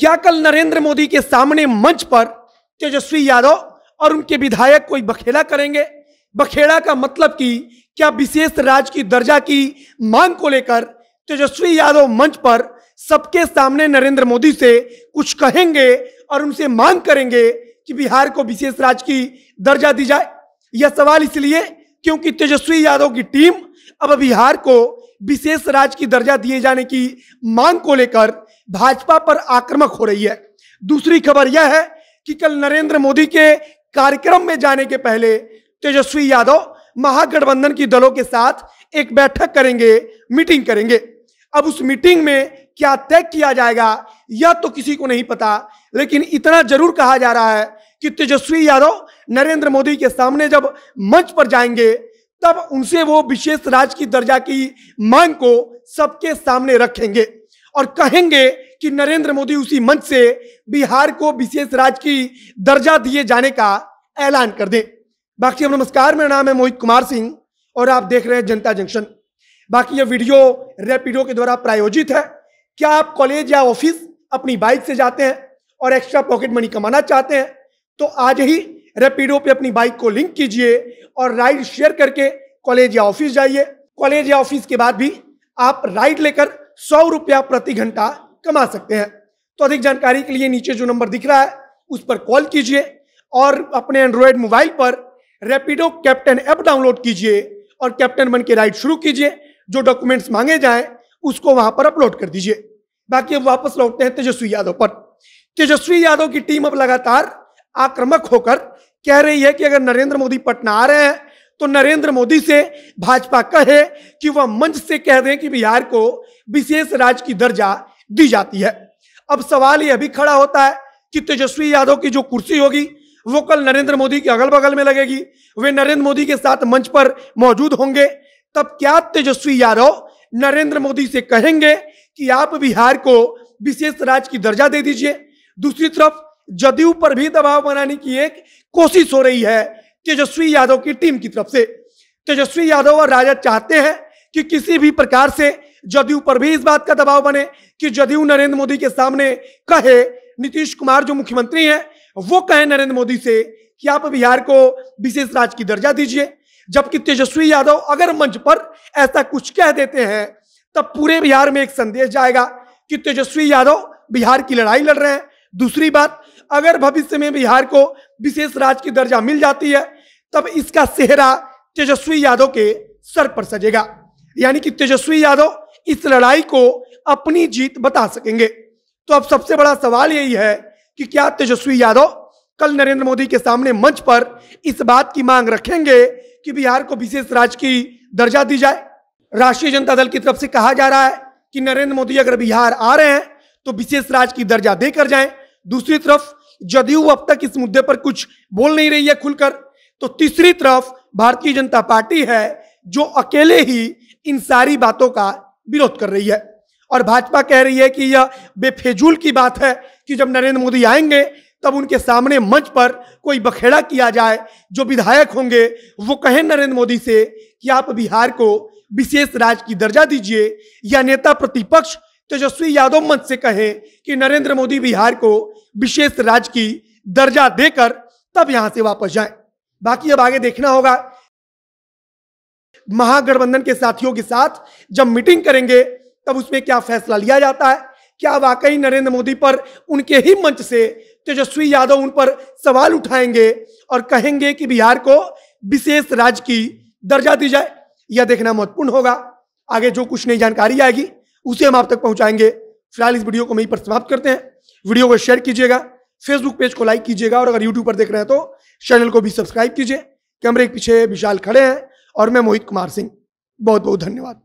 क्या कल नरेंद्र मोदी के सामने मंच पर तेजस्वी यादव और उनके विधायक कोई बखेड़ा करेंगे बखेड़ा का मतलब कि क्या विशेष राज की दर्जा की मांग को लेकर तेजस्वी यादव मंच पर सबके सामने नरेंद्र मोदी से कुछ कहेंगे और उनसे मांग करेंगे कि बिहार को विशेष राज की दर्जा दी जाए यह सवाल इसलिए क्योंकि तेजस्वी यादव की टीम अब बिहार को विशेष राज की दर्जा दिए जाने की मांग को लेकर भाजपा पर आक्रमक हो रही है दूसरी खबर यह है कि कल नरेंद्र मोदी के कार्यक्रम में जाने के पहले तेजस्वी यादव महागठबंधन की दलों के साथ एक बैठक करेंगे मीटिंग करेंगे अब उस मीटिंग में क्या तय किया जाएगा यह तो किसी को नहीं पता लेकिन इतना जरूर कहा जा रहा है कि तेजस्वी यादव नरेंद्र मोदी के सामने जब मंच पर जाएंगे तब उनसे वो विशेष राज की दर्जा की मांग को सबके सामने रखेंगे और कहेंगे कि नरेंद्र मोदी उसी मंच से बिहार को विशेष राज्य की दर्जा दिए जाने का ऐलान कर दें बाकी नमस्कार मेरा नाम है मोहित कुमार सिंह और आप देख रहे हैं जनता जंक्शन बाकी यह वीडियो रेपिडो के द्वारा प्रायोजित है क्या आप कॉलेज या ऑफिस अपनी बाइक से जाते हैं और एक्स्ट्रा पॉकेट मनी कमाना चाहते हैं तो आज ही रेपिडो पे अपनी बाइक को लिंक कीजिए और राइड शेयर करके कॉलेज या ऑफिस जाइए कॉलेज या ऑफिस के बाद भी आप राइड लेकर सौ रुपया प्रति घंटा कमा सकते हैं तो अधिक जानकारी के लिए नीचे जो नंबर दिख रहा है उस पर कॉल कीजिए और अपने एंड्रॉयड मोबाइल पर रेपिडो कैप्टन ऐप डाउनलोड कीजिए और कैप्टन बन के राइड शुरू कीजिए जो डॉक्यूमेंट्स मांगे जाएं उसको वहां पर अपलोड कर दीजिए बाकी अब वापस लौटते हैं तेजस्वी यादव पर तेजस्वी यादव की टीम अब लगातार आक्रामक होकर कह रही है कि अगर नरेंद्र मोदी पटना आ रहे हैं तो नरेंद्र मोदी से भाजपा कहे कि वह मंच से कह दें कि बिहार को विशेष राज्य की दर्जा दी जाती है अब सवाल यह भी खड़ा होता है कि तेजस्वी यादव की जो कुर्सी होगी वो कल नरेंद्र मोदी के अगल बगल में लगेगी वे नरेंद्र मोदी के साथ मंच पर मौजूद होंगे तब क्या तेजस्वी यादव नरेंद्र मोदी से कहेंगे कि आप बिहार को विशेष राज्य की दर्जा दे दीजिए दूसरी तरफ जदयू पर भी दबाव बनाने की एक कोशिश हो रही है तेजस्वी यादव की टीम की तरफ से तेजस्वी यादव और राजद चाहते हैं कि किसी भी प्रकार से जदयू पर भी इस बात का दबाव बने कि जदयू नरेंद्र मोदी के सामने कहे नीतीश कुमार जो मुख्यमंत्री हैं वो कहे नरेंद्र मोदी से कि आप बिहार को विशेष राज्य की दर्जा दीजिए जबकि तेजस्वी यादव अगर मंच पर ऐसा कुछ कह देते हैं तब पूरे बिहार में एक संदेश जाएगा कि तेजस्वी यादव बिहार की लड़ाई लड़ रहे हैं दूसरी बात अगर भविष्य में बिहार को विशेष राज्य की दर्जा मिल जाती है तब इसका सेहरा तेजस्वी यादव के सर पर सजेगा यानी कि तेजस्वी यादव इस लड़ाई को अपनी जीत बता सकेंगे तो अब सबसे बड़ा सवाल यही है कि क्या तेजस्वी यादव कल नरेंद्र मोदी के सामने मंच पर इस बात की मांग रखेंगे कि बिहार को विशेष राज्य की दर्जा दी जाए राष्ट्रीय जनता दल की तरफ से कहा जा रहा है कि नरेंद्र मोदी अगर बिहार आ रहे हैं तो विशेष राज्य की दर्जा देकर जाए दूसरी तरफ जदयू अब तक इस मुद्दे पर कुछ बोल नहीं रही है खुलकर तो तीसरी तरफ भारतीय जनता पार्टी है जो अकेले ही इन सारी बातों का विरोध कर रही है और भाजपा कह रही है कि यह बेफिजूल की बात है कि जब नरेंद्र मोदी आएंगे तब उनके सामने मंच पर कोई बखेड़ा किया जाए जो विधायक होंगे वो कहें नरेंद्र मोदी से कि आप बिहार को विशेष राज्य की दर्जा दीजिए या नेता प्रतिपक्ष तेजस्वी यादव मंच से कहें कि नरेंद्र मोदी बिहार को विशेष राज्य की दर्जा देकर तब यहां से वापस जाए बाकी अब आगे देखना होगा महागठबंधन के साथियों के साथ जब मीटिंग करेंगे तब उसमें क्या फैसला लिया जाता है क्या वाकई नरेंद्र मोदी पर उनके ही मंच से तेजस्वी यादव उन पर सवाल उठाएंगे और कहेंगे कि बिहार को विशेष राज्य की दर्जा दी जाए यह देखना महत्वपूर्ण होगा आगे जो कुछ नई जानकारी आएगी उसे हम आप तक पहुंचाएंगे फिलहाल इस वीडियो को हम यहीं पर समाप्त करते हैं वीडियो को शेयर कीजिएगा फेसबुक पेज को लाइक कीजिएगा और अगर यूट्यूब पर देख रहे हैं तो चैनल को भी सब्सक्राइब कीजिए कैमरे के पीछे विशाल खड़े हैं और मैं मोहित कुमार सिंह बहुत बहुत धन्यवाद